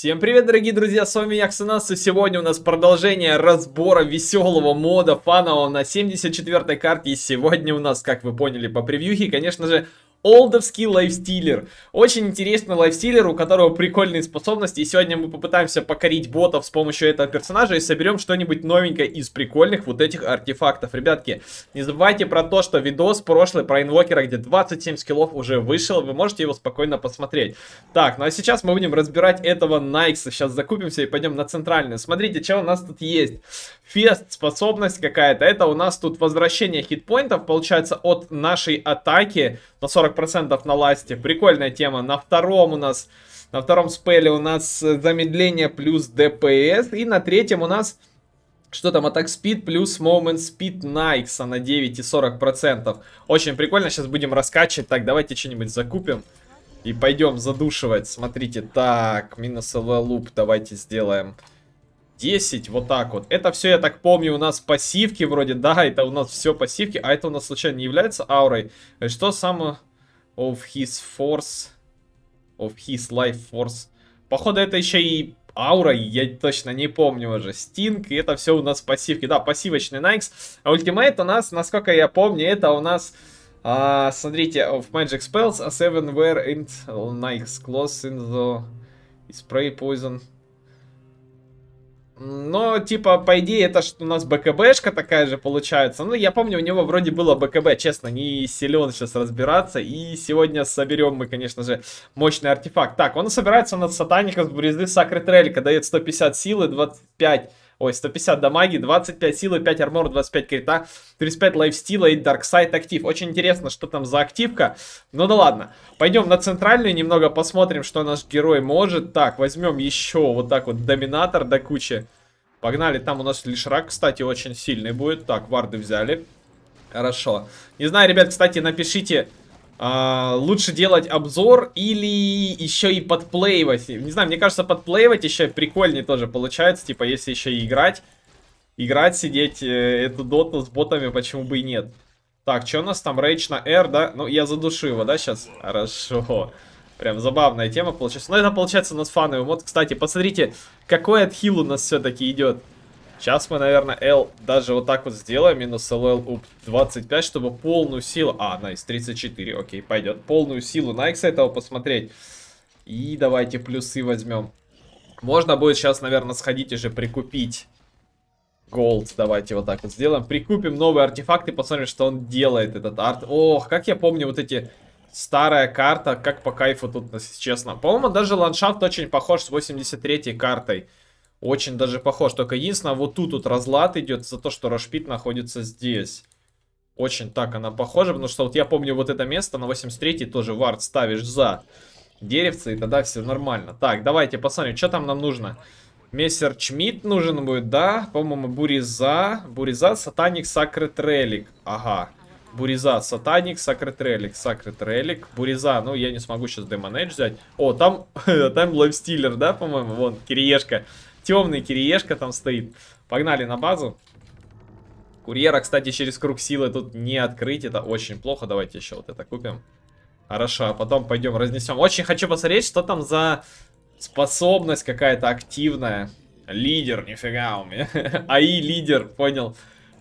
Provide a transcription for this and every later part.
Всем привет, дорогие друзья, с вами Яксанас, и сегодня у нас продолжение разбора веселого мода фанового на 74-й карте, и сегодня у нас, как вы поняли по превьюхе, конечно же, Олдовский лайфстилер. Очень интересный лайфстилер, у которого прикольные способности. И сегодня мы попытаемся покорить ботов с помощью этого персонажа и соберем что-нибудь новенькое из прикольных вот этих артефактов. Ребятки, не забывайте про то, что видос прошлый про инвокера, где 27 скиллов уже вышел. Вы можете его спокойно посмотреть. Так, ну а сейчас мы будем разбирать этого Найкса. Сейчас закупимся и пойдем на центральную. Смотрите, что у нас тут есть. Фест, способность какая-то. Это у нас тут возвращение хитпоинтов, получается, от нашей атаки на 40 40% на ласте. Прикольная тема. На втором у нас... На втором спеле у нас замедление плюс ДПС. И на третьем у нас... Что там, атак спид плюс момент спид Nikes на 9,40%. Очень прикольно, сейчас будем раскачивать. Так, давайте что-нибудь закупим. И пойдем задушивать. Смотрите, так, минус LV луп давайте сделаем. 10, вот так вот. Это все, я так помню, у нас пассивки вроде, да, это у нас все пассивки, а это у нас случайно не является аурой. Что самое of his force, of his life force. Походу, это еще и аура, я точно не помню уже. Стинг, и это все у нас пассивки. Да, пассивочный Найкс. А ультимейт у нас, насколько я помню, это у нас... А, смотрите, of magic spells, a seven wear and Nikes close in the spray poison. Но, типа, по идее, это что у нас БКБшка такая же получается. Ну, я помню, у него вроде было БКБ, честно, не силен сейчас разбираться. И сегодня соберем мы, конечно же, мощный артефакт. Так, он собирается у нас сатаников с Бурезды Сакры Трелика, дает 150 силы, 25 Ой, 150 дамаги, 25 силы, 5 армора, 25 крита, 35 лайфстила и дарксайд актив. Очень интересно, что там за активка. Ну да ладно. Пойдем на центральную, немного посмотрим, что наш герой может. Так, возьмем еще вот так вот доминатор до кучи. Погнали, там у нас лишрак, кстати, очень сильный будет. Так, варды взяли. Хорошо. Не знаю, ребят, кстати, напишите, а, лучше делать обзор или еще и подплеивать. Не знаю, мне кажется, подплеивать еще прикольнее тоже получается, типа, если еще и играть. Играть, сидеть э, эту доту с ботами, почему бы и нет. Так, что у нас там? Рейдж на R, да? Ну, я задушу его, да, сейчас? Хорошо. Прям забавная тема получается. Но ну, это получается у нас фановый мод. Кстати, посмотрите, какой отхил у нас все-таки идет. Сейчас мы, наверное, L даже вот так вот сделаем. Минус LL up 25, чтобы полную силу... А, найс, 34, окей, пойдет. Полную силу Найкса этого посмотреть. И давайте плюсы возьмем. Можно будет сейчас, наверное, сходить уже прикупить Голд, давайте вот так вот сделаем. Прикупим новые артефакты, посмотрим, что он делает, этот арт. Ох, как я помню вот эти... Старая карта, как по кайфу тут, честно. По-моему, даже ландшафт очень похож с 83-й картой. Очень даже похож. Только единственное, вот тут вот разлад идет за то, что Рашпит находится здесь. Очень так она похожа, потому что вот я помню вот это место на 83-й тоже вард ставишь за деревце, и тогда все нормально. Так, давайте посмотрим, что там нам нужно. Мессер Чмит нужен будет, да? По-моему, Буриза. Буриза, Сатаник, Сакрет Релик. Ага. Буриза, Сатаник, Сакрет Релик. Сакрет Релик. Буриза, ну я не смогу сейчас Демонэдж взять. О, там, там Лайфстиллер, да, по-моему? Вон, Кириешка темный Кириешка там стоит. Погнали на базу. Курьера, кстати, через круг силы тут не открыть. Это очень плохо. Давайте еще вот это купим. Хорошо, а потом пойдем разнесем. Очень хочу посмотреть, что там за способность какая-то активная. Лидер, нифига у меня. АИ лидер, понял.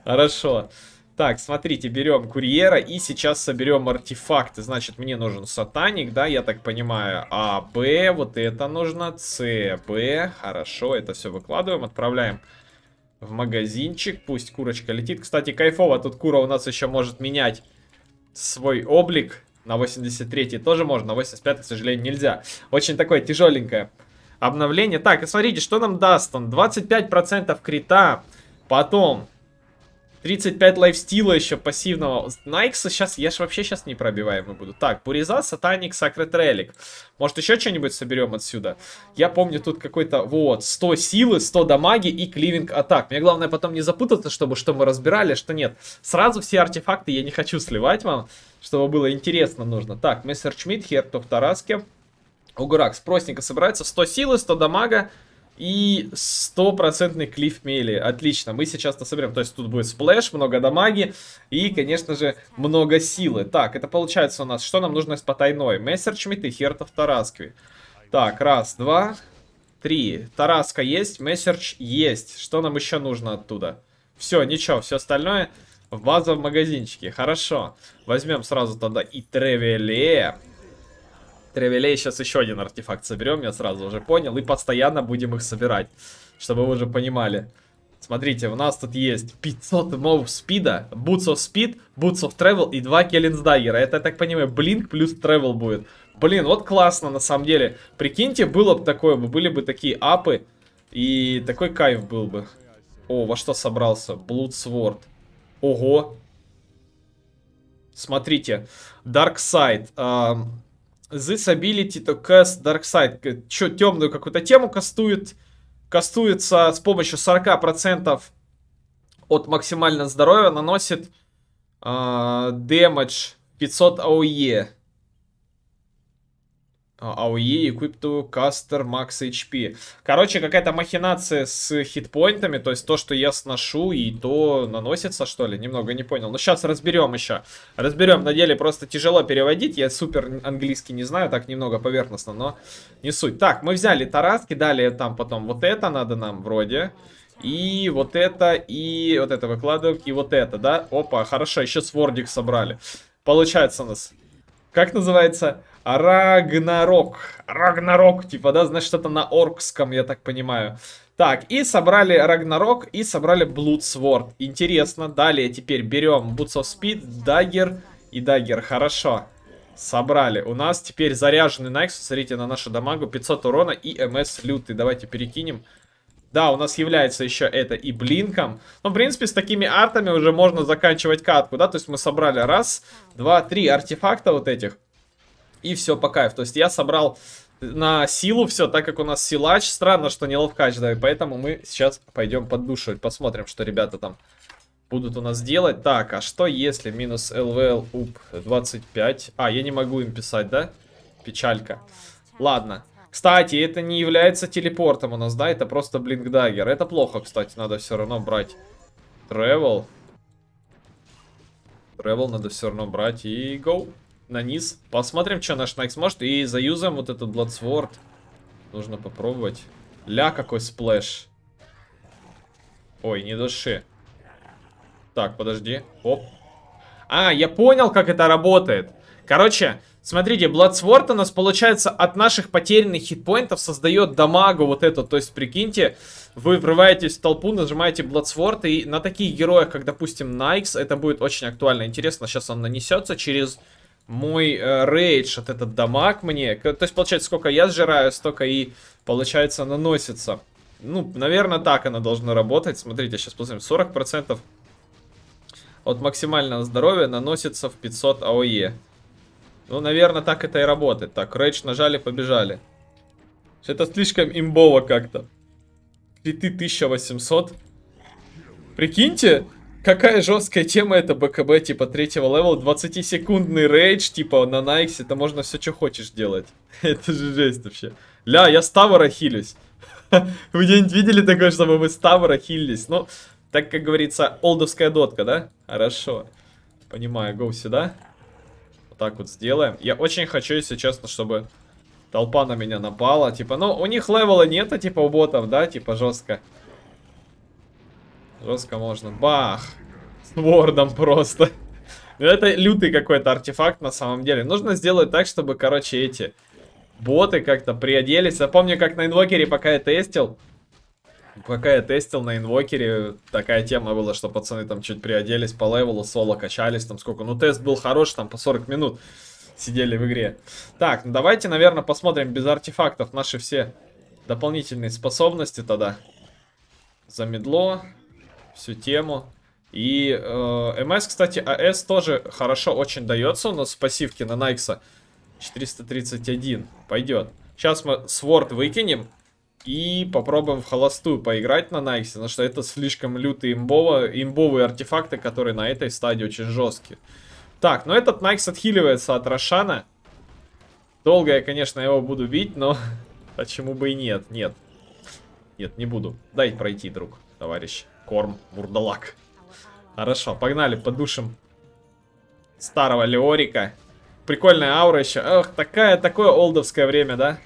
Хорошо. Так, смотрите, берем курьера и сейчас соберем артефакты. Значит, мне нужен сатаник, да, я так понимаю. А, Б, вот это нужно. С, Б. Хорошо, это все выкладываем, отправляем в магазинчик. Пусть курочка летит. Кстати, кайфово, тут кура у нас еще может менять свой облик. На 83 тоже можно, на 85, к сожалению, нельзя. Очень такое тяжеленькое обновление. Так, и смотрите, что нам даст он. 25% крита, потом 35 лайфстила еще пассивного. Найкса сейчас, я же вообще сейчас непробиваемый буду. Так, Буриза, Сатаник, Сакрет Релик. Может еще что-нибудь соберем отсюда? Я помню тут какой-то, вот, 100 силы, 100 дамаги и кливинг атак. Мне главное потом не запутаться, чтобы что мы разбирали, что нет. Сразу все артефакты я не хочу сливать вам, чтобы было интересно нужно. Так, Мессерчмит, Хертов Тараске. Угурак с простенько собирается. 100 силы, 100 дамага и стопроцентный клифф мели. Отлично, мы сейчас-то соберем. То есть тут будет сплэш, много дамаги и, конечно же, много силы. Так, это получается у нас, что нам нужно из потайной? Мессерчмит и Хертов Тараскви. Так, раз, два, три. Тараска есть, Мессерч есть. Что нам еще нужно оттуда? Все, ничего, все остальное в базовом магазинчике. Хорошо. Возьмем сразу тогда и Тревеле. Тревелей сейчас еще один артефакт соберем, я сразу уже понял. И постоянно будем их собирать, чтобы вы уже понимали. Смотрите, у нас тут есть 500 мов спида, Boots of Speed, Boots of Travel и 2 Келлинс Даггера. Это, я так понимаю, Блинк плюс Travel будет. Блин, вот классно на самом деле. Прикиньте, было бы такое, были бы такие апы. И такой кайф был бы. О, во что собрался? Блудсворд. Ого. Смотрите. Dark Side. Эм, This ability to cast Dark Side. Чё, темную какую-то тему кастует. Кастуется с помощью 40% от максимального здоровья. Наносит э, damage 500 АОЕ. AOE, а Equip to кастер макс HP. Короче, какая-то махинация с хитпоинтами, то есть то, что я сношу, и то наносится, что ли, немного не понял. Но ну, сейчас разберем еще. Разберем, на деле просто тяжело переводить, я супер английский не знаю, так немного поверхностно, но не суть. Так, мы взяли тараски, далее там потом вот это надо нам вроде. И вот это, и вот это выкладываем, и вот это, да? Опа, хорошо, еще с вордик собрали. Получается у нас. Как называется? Рагнарок. Рагнарок, типа, да, значит, это на оркском, я так понимаю. Так, и собрали Рагнарок, и собрали Блудсворд. Интересно. Далее теперь берем Boots of Speed, Dagger и Dagger. Хорошо. Собрали. У нас теперь заряженный Найкс. Смотрите на нашу дамагу. 500 урона и МС лютый. Давайте перекинем. Да, у нас является еще это и блинком. Но, ну, в принципе, с такими артами уже можно заканчивать катку, да? То есть мы собрали раз, два, три артефакта вот этих и все по кайфу. То есть я собрал на силу все, так как у нас силач. Странно, что не ловкач, да, и поэтому мы сейчас пойдем поддушивать, посмотрим, что ребята там будут у нас делать. Так, а что если минус ЛВЛ уп 25? А, я не могу им писать, да? Печалька. Ладно. Кстати, это не является телепортом у нас, да? Это просто блинкдагер. Это плохо, кстати, надо все равно брать. Тревел. Тревел надо все равно брать и гоу на низ. Посмотрим, что наш Найк сможет. И заюзаем вот этот Бладсворд. Нужно попробовать. Ля, какой сплэш. Ой, не души. Так, подожди. Оп. А, я понял, как это работает. Короче, смотрите, Бладсворд у нас, получается, от наших потерянных хитпоинтов создает дамагу вот эту. То есть, прикиньте, вы врываетесь в толпу, нажимаете Бладсворд, и на таких героях, как, допустим, Найкс, это будет очень актуально. Интересно, сейчас он нанесется через мой э, рейдж, вот этот дамаг мне, то есть получается сколько я сжираю, столько и получается наносится. Ну, наверное, так оно должно работать. Смотрите, сейчас посмотрим, 40% от максимального здоровья наносится в 500 АОЕ. Ну, наверное, так это и работает. Так, рейдж нажали, побежали. Это слишком имбово как-то. Криты 1800. Прикиньте, Какая жесткая тема это БКБ, типа, третьего левел, 20-секундный рейдж, типа, на Найксе, это можно все, что хочешь делать. это же жесть вообще. Ля, я Ставара хилюсь. Вы где-нибудь видели такое, чтобы вы Ставара хилились? Ну, так, как говорится, олдовская дотка, да? Хорошо. Понимаю, гоу сюда. Вот так вот сделаем. Я очень хочу, если честно, чтобы толпа на меня напала. Типа, ну, у них левела нету, типа, у ботов, да? Типа, жестко. Жестко можно. Бах! С вордом просто. Ну, это лютый какой-то артефакт на самом деле. Нужно сделать так, чтобы, короче, эти боты как-то приоделись. Я помню, как на инвокере, пока я тестил, пока я тестил на инвокере, такая тема была, что пацаны там чуть приоделись по левелу, соло качались, там сколько. Ну, тест был хороший, там по 40 минут сидели в игре. Так, ну давайте, наверное, посмотрим без артефактов наши все дополнительные способности тогда. Замедло всю тему. И э, МС, кстати, АС тоже хорошо очень дается у нас с пассивки на Найкса. 431 пойдет. Сейчас мы сворд выкинем и попробуем в холостую поиграть на Найксе, потому что это слишком лютые имбово, имбовые артефакты, которые на этой стадии очень жесткие. Так, но ну этот Найкс отхиливается от Рошана. Долго я, конечно, его буду бить, но почему бы и нет? Нет. Нет, не буду. Дай пройти, друг, товарищ корм, вурдалак. Хорошо, погнали, подушим старого Леорика. Прикольная аура еще. Ох, такая, такое олдовское время, да?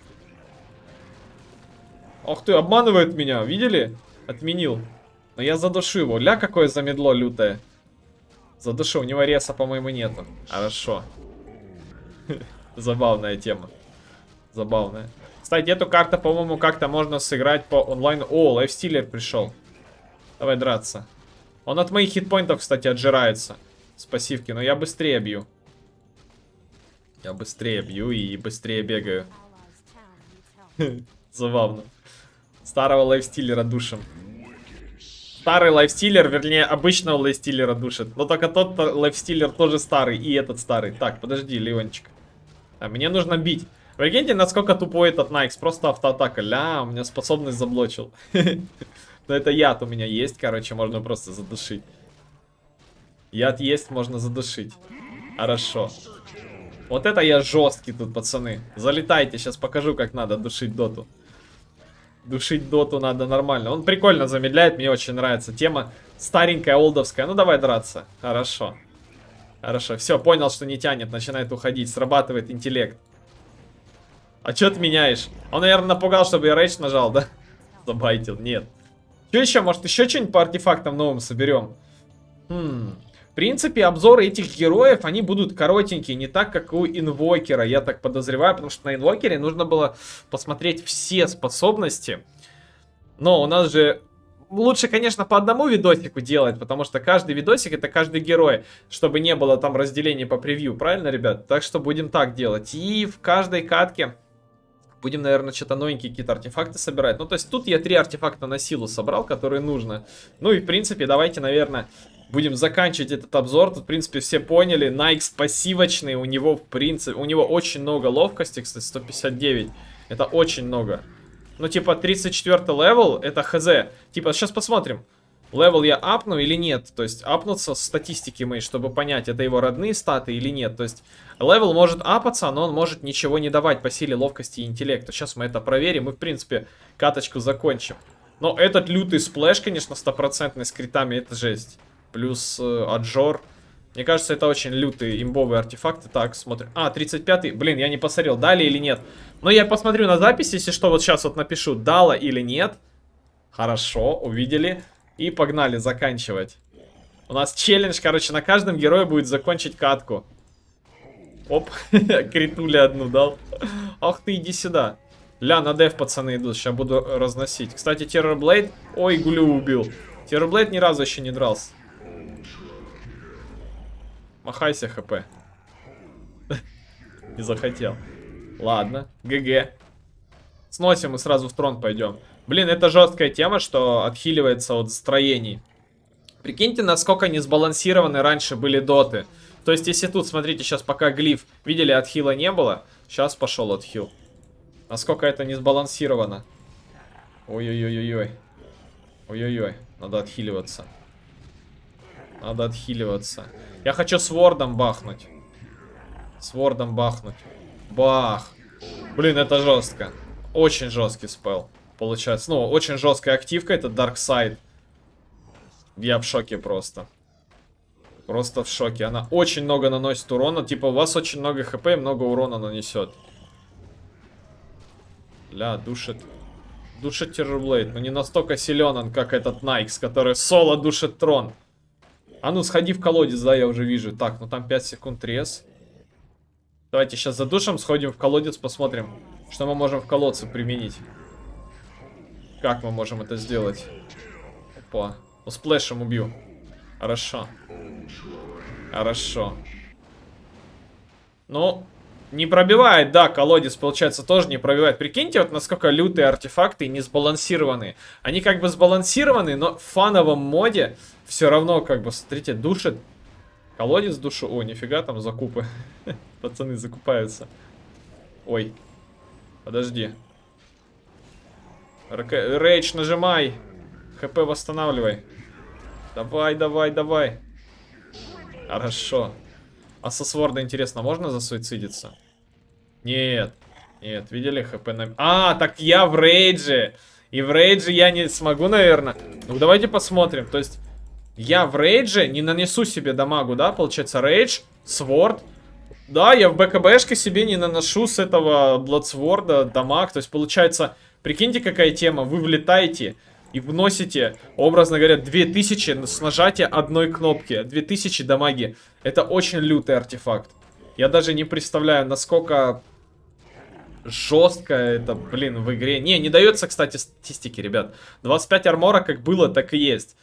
Ох ты, обманывает меня, видели? Отменил. Но я задушу его. Ля, какое замедло лютое. Задушу, у него реса, по-моему, нету. Хорошо. Забавная тема. Забавная. Кстати, эту карту, по-моему, как-то можно сыграть по онлайн. О, лайфстилер пришел. Давай драться. Он от моих хитпоинтов, кстати, отжирается. С но я быстрее бью. Я быстрее бью и быстрее бегаю. Забавно. Старого лайфстиллера душим. Старый лайфстиллер, вернее, обычного лайфстиллера душит. Но только тот -то лайфстиллер тоже старый, и этот старый. Так, подожди, Леончик. А мне нужно бить. Прикиньте, насколько тупой этот Найкс. Просто автоатака. Ля, у меня способность заблочил. Но ну, это яд у меня есть, короче, можно просто задушить. Яд есть, можно задушить. Хорошо. Вот это я жесткий тут, пацаны. Залетайте, сейчас покажу, как надо душить доту. Душить доту надо нормально. Он прикольно замедляет, мне очень нравится. Тема старенькая, олдовская. Ну, давай драться. Хорошо. Хорошо, все, понял, что не тянет, начинает уходить. Срабатывает интеллект. А что ты меняешь? Он, наверное, напугал, чтобы я рейдж нажал, да? Забайтил, нет. Что еще? Может, еще что-нибудь по артефактам новым соберем? Хм. В принципе, обзоры этих героев, они будут коротенькие, не так, как у инвокера, я так подозреваю, потому что на инвокере нужно было посмотреть все способности. Но у нас же лучше, конечно, по одному видосику делать, потому что каждый видосик это каждый герой, чтобы не было там разделения по превью, правильно, ребят? Так что будем так делать. И в каждой катке Будем, наверное, что-то новенькие какие-то артефакты собирать. Ну, то есть тут я три артефакта на силу собрал, которые нужно. Ну и, в принципе, давайте, наверное, будем заканчивать этот обзор. Тут, в принципе, все поняли. Найкс спасивочный. У него, в принципе, у него очень много ловкости, кстати, 159. Это очень много. Ну, типа, 34 левел, это хз. Типа, сейчас посмотрим левел я апну или нет. То есть апнуться с статистики мы, чтобы понять, это его родные статы или нет. То есть левел может апаться, но он может ничего не давать по силе ловкости и интеллекта. Сейчас мы это проверим и, в принципе, каточку закончим. Но этот лютый сплэш, конечно, стопроцентный с критами, это жесть. Плюс э, аджор. Мне кажется, это очень лютые имбовые артефакты. Так, смотрим. А, 35-й. Блин, я не посмотрел, дали или нет. Но я посмотрю на записи, если что, вот сейчас вот напишу, Дала или нет. Хорошо, увидели. И погнали заканчивать. У нас челлендж, короче, на каждом герое будет закончить катку. Оп, критули одну дал. Ах ты, иди сюда. Ля, на деф пацаны идут, сейчас буду разносить. Кстати, Террорблейд... Ой, Гулю убил. Террорблейд ни разу еще не дрался. Махайся, хп. не захотел. Ладно, ГГ. Сносим и сразу в трон пойдем. Блин, это жесткая тема, что отхиливается от строений. Прикиньте, насколько несбалансированы раньше были доты. То есть, если тут, смотрите, сейчас пока глиф, видели, отхила не было, сейчас пошел отхил. Насколько это несбалансировано? Ой-ой-ой-ой-ой. Ой-ой-ой. Надо отхиливаться. Надо отхиливаться. Я хочу с вордом бахнуть. С вордом бахнуть. Бах. Блин, это жестко. Очень жесткий спел получается. Ну, очень жесткая активка, это Dark Side. Я в шоке просто. Просто в шоке. Она очень много наносит урона. Типа, у вас очень много хп и много урона нанесет. Ля, душит. Душит Террорблейд. Но ну, не настолько силен он, как этот Найкс, который соло душит трон. А ну, сходи в колодец, да, я уже вижу. Так, ну там 5 секунд рез. Давайте сейчас задушим, сходим в колодец, посмотрим, что мы можем в колодце применить. Как мы можем это сделать? Опа. Ну, сплэшем убью. Хорошо. Хорошо. Ну, не пробивает, да, колодец, получается, тоже не пробивает. Прикиньте, вот насколько лютые артефакты и не сбалансированы. Они как бы сбалансированы, но в фановом моде все равно, как бы, смотрите, душит. Колодец душу. О, нифига, там закупы. Пацаны закупаются. Ой. Подожди. Рейдж, нажимай. ХП восстанавливай. Давай, давай, давай. Хорошо. А со сворда, интересно, можно засуицидиться? Нет. Нет, видели хп на... А, так я в рейдже. И в рейдже я не смогу, наверное. Ну, давайте посмотрим. То есть, я в рейдже не нанесу себе дамагу, да? Получается, рейдж, сворд. Да, я в БКБшке себе не наношу с этого бладсворда дамаг. То есть, получается, Прикиньте, какая тема. Вы влетаете и вносите, образно говоря, 2000 с нажатия одной кнопки. 2000 дамаги. Это очень лютый артефакт. Я даже не представляю, насколько жестко это, блин, в игре. Не, не дается, кстати, статистики, ребят. 25 армора как было, так и есть.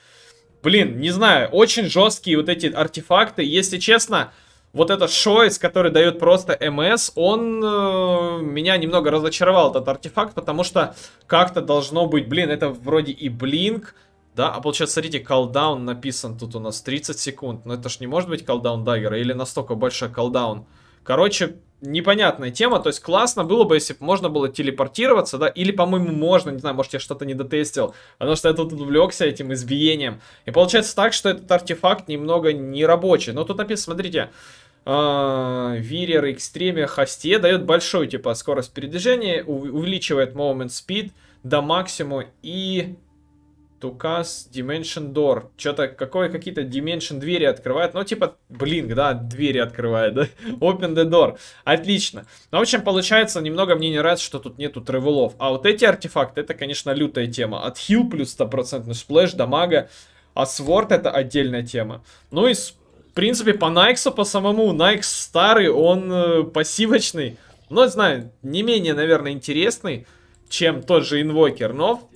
Блин, не знаю, очень жесткие вот эти артефакты. Если честно, вот этот шойс, который дает просто МС, он э, меня немного разочаровал, этот артефакт, потому что как-то должно быть, блин, это вроде и блинк, да, а получается, смотрите, колдаун написан тут у нас 30 секунд, но это ж не может быть колдаун даггера или настолько большой колдаун. Э, Короче, непонятная тема. То есть классно было бы, если бы можно было телепортироваться, да, или, по-моему, можно, не знаю, может, я что-то не дотестил, потому что я тут увлекся этим избиением. И получается так, что этот артефакт немного не рабочий. Но тут написано, смотрите, а, Вирер Экстреме Хосте дает большую, типа, скорость передвижения, увеличивает movement speed до максимума и Тукас, Dimension Door. Что-то какое какие-то Dimension двери открывает. Ну, типа, блин, да, двери открывает, да? Open the door. Отлично. Ну, в общем, получается, немного мне не нравится, что тут нету тревелов. А вот эти артефакты, это, конечно, лютая тема. От хил плюс стопроцентный сплэш, дамага. А сворд это отдельная тема. Ну и, в принципе, по Найксу, по самому. Найкс старый, он э, пассивочный. Но, ну, знаю, не менее, наверное, интересный, чем тот же инвокер. Но,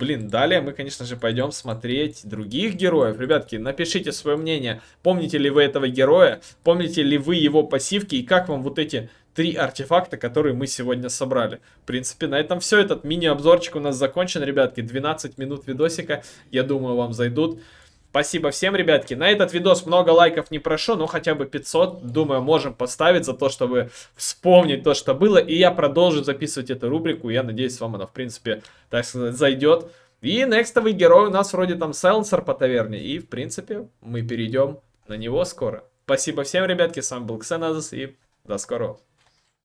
Блин, далее мы, конечно же, пойдем смотреть других героев. Ребятки, напишите свое мнение. Помните ли вы этого героя? Помните ли вы его пассивки? И как вам вот эти три артефакта, которые мы сегодня собрали. В принципе, на этом все. Этот мини-обзорчик у нас закончен, ребятки. 12 минут видосика, я думаю, вам зайдут. Спасибо всем, ребятки. На этот видос много лайков не прошу, но хотя бы 500, думаю, можем поставить за то, чтобы вспомнить то, что было. И я продолжу записывать эту рубрику. Я надеюсь, вам она, в принципе, так сказать, зайдет. И некстовый герой у нас вроде там Сайленсер по таверне. И, в принципе, мы перейдем на него скоро. Спасибо всем, ребятки. С вами был Ксеназис и до скорого.